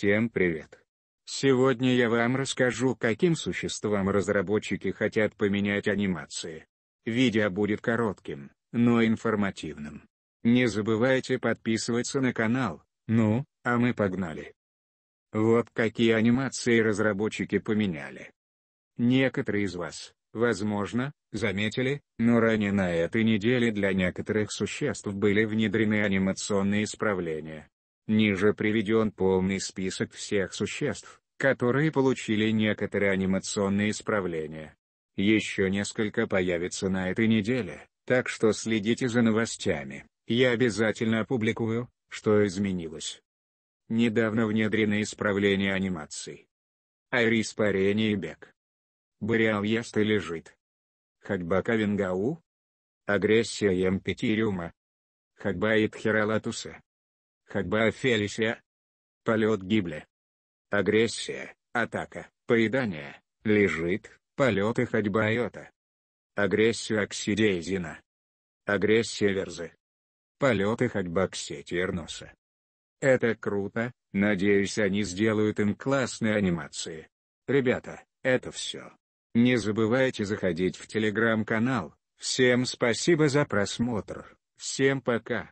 Всем привет! Сегодня я вам расскажу каким существам разработчики хотят поменять анимации. Видео будет коротким, но информативным. Не забывайте подписываться на канал, ну, а мы погнали. Вот какие анимации разработчики поменяли. Некоторые из вас, возможно, заметили, но ранее на этой неделе для некоторых существ были внедрены анимационные исправления. Ниже приведен полный список всех существ, которые получили некоторые анимационные исправления. Еще несколько появится на этой неделе, так что следите за новостями, я обязательно опубликую, что изменилось. Недавно внедрены исправления анимаций. Арис парение и бег. Бориал ест и лежит. Хагба Кавингау. Агрессия Емпетириума. Хагба Итхералатуса ходьба Офелисия, полет гибли, агрессия, атака, поедание, лежит, полет и ходьба йота, агрессия оксидейзина, агрессия верзы, полет и ходьба ксети Эрноса. Это круто, надеюсь они сделают им классные анимации. Ребята, это все. Не забывайте заходить в телеграм-канал, всем спасибо за просмотр, всем пока.